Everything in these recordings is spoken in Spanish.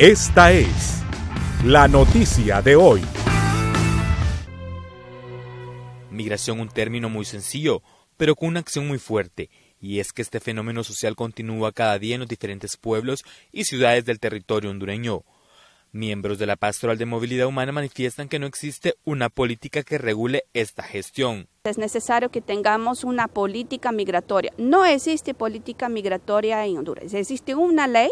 Esta es la noticia de hoy. Migración un término muy sencillo, pero con una acción muy fuerte, y es que este fenómeno social continúa cada día en los diferentes pueblos y ciudades del territorio hondureño. Miembros de la Pastoral de Movilidad Humana manifiestan que no existe una política que regule esta gestión. Es necesario que tengamos una política migratoria. No existe política migratoria en Honduras. Existe una ley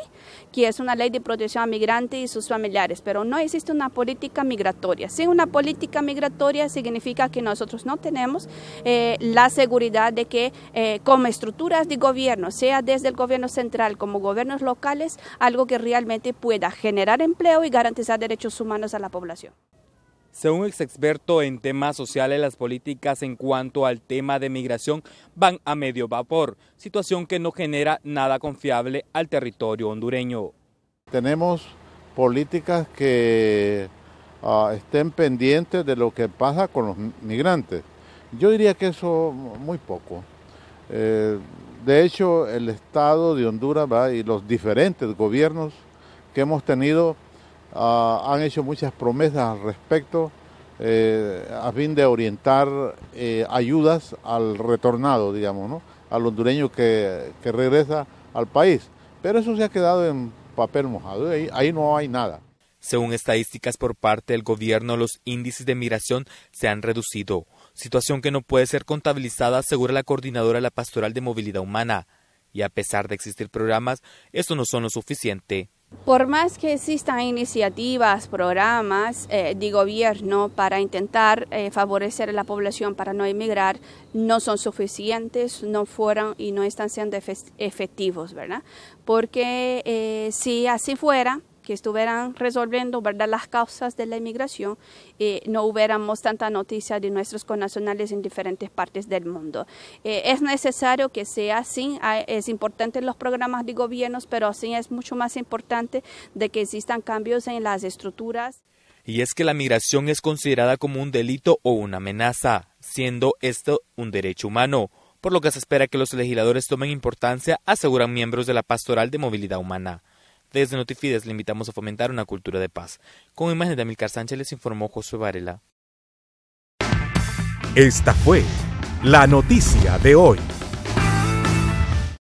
que es una ley de protección a migrantes y sus familiares, pero no existe una política migratoria. Sin una política migratoria significa que nosotros no tenemos eh, la seguridad de que eh, como estructuras de gobierno, sea desde el gobierno central como gobiernos locales, algo que realmente pueda generar empleo y garantizar derechos humanos a la población. Según ex experto en temas sociales, las políticas en cuanto al tema de migración van a medio vapor, situación que no genera nada confiable al territorio hondureño. Tenemos políticas que ah, estén pendientes de lo que pasa con los migrantes. Yo diría que eso muy poco. Eh, de hecho, el Estado de Honduras va y los diferentes gobiernos que hemos tenido Ah, han hecho muchas promesas al respecto eh, a fin de orientar eh, ayudas al retornado, digamos, ¿no? al hondureño que, regresa al país. Pero eso se ha quedado en papel mojado, ahí, ahí no hay nada. Según estadísticas por parte del gobierno, los índices de migración se han reducido, situación que no puede ser contabilizada, asegura la coordinadora de la Pastoral de Movilidad Humana. Y a pesar de existir programas, estos no son lo suficiente. Por más que existan iniciativas, programas eh, de gobierno para intentar eh, favorecer a la población para no emigrar, no son suficientes, no fueron y no están siendo efectivos, ¿verdad? Porque eh, si así fuera, que estuvieran resolviendo ¿verdad? las causas de la inmigración eh, no hubiéramos tanta noticia de nuestros connacionales en diferentes partes del mundo. Eh, es necesario que sea así, es importante los programas de gobiernos, pero así es mucho más importante de que existan cambios en las estructuras. Y es que la migración es considerada como un delito o una amenaza, siendo esto un derecho humano, por lo que se espera que los legisladores tomen importancia, aseguran miembros de la Pastoral de Movilidad Humana. Desde Notifides le invitamos a fomentar una cultura de paz. Con imagen de Amilcar Sánchez les informó José Varela. Esta fue la noticia de hoy.